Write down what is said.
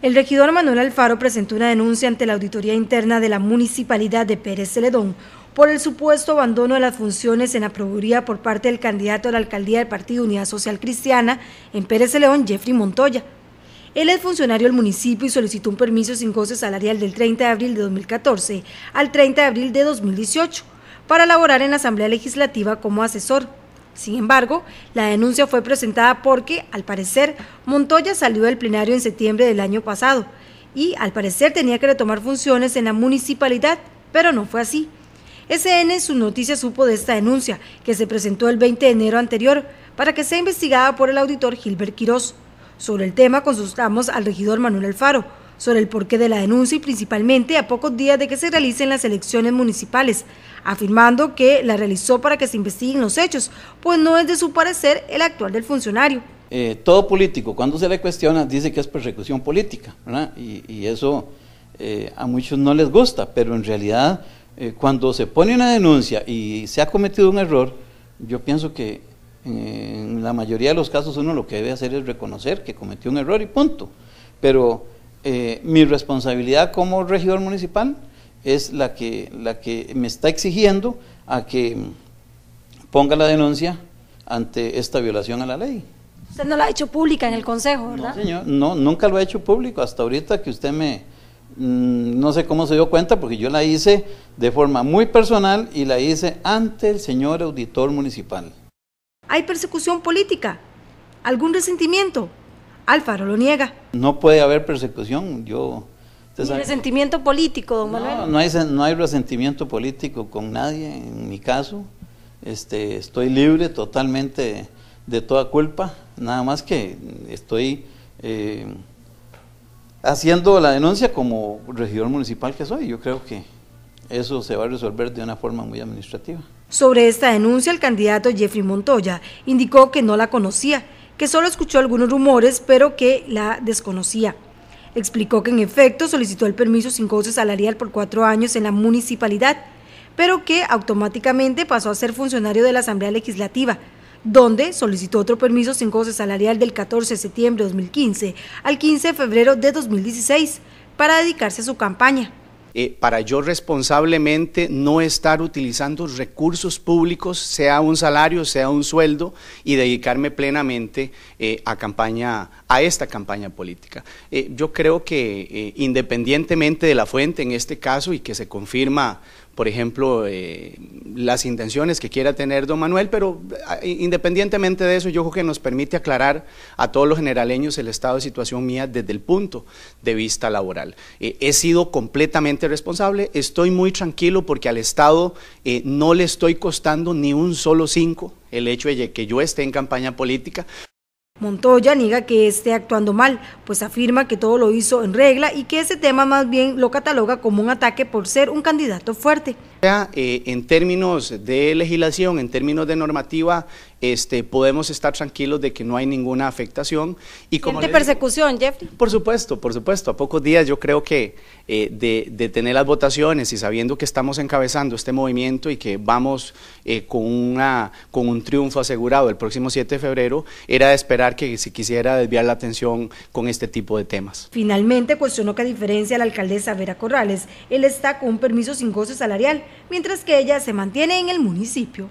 El regidor Manuel Alfaro presentó una denuncia ante la auditoría interna de la municipalidad de Pérez Celedón por el supuesto abandono de las funciones en la por parte del candidato a la alcaldía del Partido Unidad Social Cristiana en Pérez Celedón, Jeffrey Montoya. Él es funcionario del municipio y solicitó un permiso sin goce salarial del 30 de abril de 2014 al 30 de abril de 2018 para laborar en la Asamblea Legislativa como asesor. Sin embargo, la denuncia fue presentada porque, al parecer, Montoya salió del plenario en septiembre del año pasado y, al parecer, tenía que retomar funciones en la municipalidad, pero no fue así. SN su sus noticias supo de esta denuncia, que se presentó el 20 de enero anterior, para que sea investigada por el auditor Gilbert Quirós sobre el tema consultamos al regidor Manuel Alfaro, sobre el porqué de la denuncia y principalmente a pocos días de que se realicen las elecciones municipales, afirmando que la realizó para que se investiguen los hechos, pues no es de su parecer el actual del funcionario. Eh, todo político, cuando se le cuestiona, dice que es persecución política, Y, eso eh, a muchos no les gusta, pero en realidad eh, cuando se pone una denuncia y se ha cometido un error, yo pienso que en la mayoría de los casos uno lo que debe hacer es reconocer que cometió un error y punto. Pero eh, mi responsabilidad como regidor municipal es la que, la que me está exigiendo a que ponga la denuncia ante esta violación a la ley. Usted no la ha hecho pública en el Consejo, ¿verdad? No, señor, no, nunca lo ha hecho público. Hasta ahorita que usted me, mm, no sé cómo se dio cuenta, porque yo la hice de forma muy personal y la hice ante el señor auditor municipal. ¿Hay persecución política? ¿Algún resentimiento? Alfaro lo niega. No puede haber persecución, yo... ¿Ni resentimiento político, don Manuel? No hay, no hay resentimiento político con nadie, en mi caso. Este, estoy libre totalmente de toda culpa, nada más que estoy eh, haciendo la denuncia como regidor municipal que soy. Yo creo que eso se va a resolver de una forma muy administrativa. Sobre esta denuncia, el candidato Jeffrey Montoya indicó que no la conocía que solo escuchó algunos rumores, pero que la desconocía. Explicó que en efecto solicitó el permiso sin goce salarial por cuatro años en la municipalidad, pero que automáticamente pasó a ser funcionario de la Asamblea Legislativa, donde solicitó otro permiso sin goce salarial del 14 de septiembre de 2015 al 15 de febrero de 2016 para dedicarse a su campaña. Eh, para yo responsablemente no estar utilizando recursos públicos, sea un salario, sea un sueldo, y dedicarme plenamente eh, a, campaña, a esta campaña política. Eh, yo creo que independientemente de la fuente en este caso y que se confirma, por ejemplo, las intenciones que quiera tener don Manuel, pero ah, independientemente de eso, yo creo que nos permite aclarar a todos los generaleños el estado de situación mía desde el punto de vista laboral. Eh, he sido completamente responsable, estoy muy tranquilo porque al Estado eh, no le estoy costando ni un solo cinco el hecho de que yo esté en campaña política. Montoya niega que esté actuando mal, pues afirma que todo lo hizo en regla y que ese tema más bien lo cataloga como un ataque por ser un candidato fuerte. Eh, en términos de legislación, en términos de normativa, este, podemos estar tranquilos de que no hay ninguna afectación. Y como persecución, Jeffrey? Por supuesto, por supuesto. A pocos días yo creo que eh, de, tener las votaciones y sabiendo que estamos encabezando este movimiento y que vamos eh, con, una, con un triunfo asegurado el próximo 7 de febrero, era de esperar que se quisiera desviar la atención con este tipo de temas. Finalmente, cuestionó que a diferencia de la alcaldesa Vera Corrales, él está con un permiso sin goce salarial mientras que ella se mantiene en el municipio.